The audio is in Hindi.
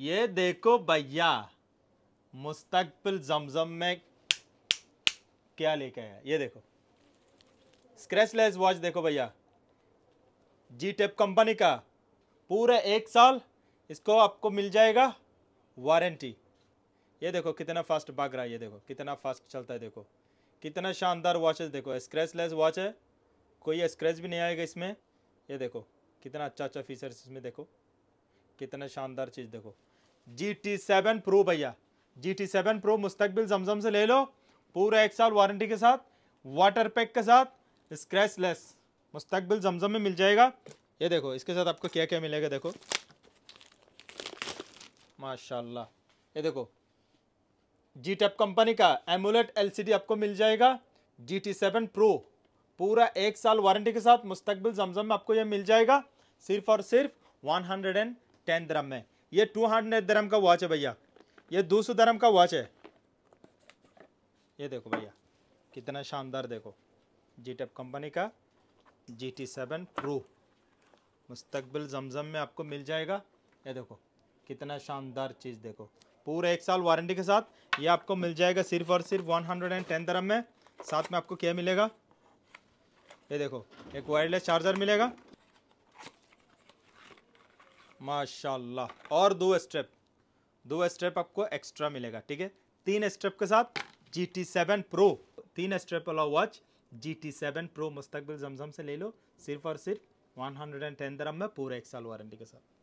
ये देखो भैया मुस्तकबिल जमजम में क्या लेके आया ये देखो स्क्रेचलेस लेस वॉच देखो भैया जी टेप कंपनी का पूरा एक साल इसको आपको मिल जाएगा वारंटी ये देखो कितना फास्ट भाग रहा है ये देखो कितना फास्ट चलता है देखो कितना शानदार वॉचेस देखो स्क्रैच लेस वॉच है कोई स्क्रैच भी नहीं आएगा इसमें ये देखो कितना अच्छा अच्छा फीचर्स इसमें देखो कितना शानदार चीज़ देखो जी टी सेवन प्रो भैया जी टी सेवन प्रो मुस्तबिल जमजम से ले लो पूरा एक साल वारंटी के साथ वाटर पैक के साथ स्क्रैच लेस मुस्तबिल जमजम में मिल जाएगा ये देखो इसके साथ आपको क्या क्या मिलेगा देखो माशाल्लाह ये देखो जी टैप कंपनी का एमुलेट एलसीडी आपको मिल जाएगा जी टी सेवन प्रो पूरा एक साल वारंटी के साथ मुस्तबिल जमजम में आपको यह मिल जाएगा सिर्फ और सिर्फ वन हंड्रेड एंड टेन दरम में ये टू हंड्रेड दरम का वॉच है भैया ये दो सौ दरम का वॉच है ये देखो भैया कितना शानदार देखो जी टेप कंपनी का जी टी सेवन प्रो मुस्तबिल जमजम में आपको मिल जाएगा ये देखो कितना शानदार चीज़ देखो पूरा एक साल वारंटी के साथ ये आपको मिल जाएगा सिर्फ और सिर्फ वन हंड्रेड एंड टेन दरम में साथ में आपको क्या मिलेगा ये देखो एक वायरलेस चार्जर मिलेगा माशाल्लाह और दो स्टेप दो स्टेप आपको एक्स्ट्रा मिलेगा ठीक है तीन स्टेप के साथ जी टी सेवन प्रो तीन स्टेप वाला watch G T seven pro मुस्तकबिल जमजम से ले लो सिर्फ और सिर्फ वन हंड्रेड एंड टेन दरम में पूरा एक साल वारंटी के साथ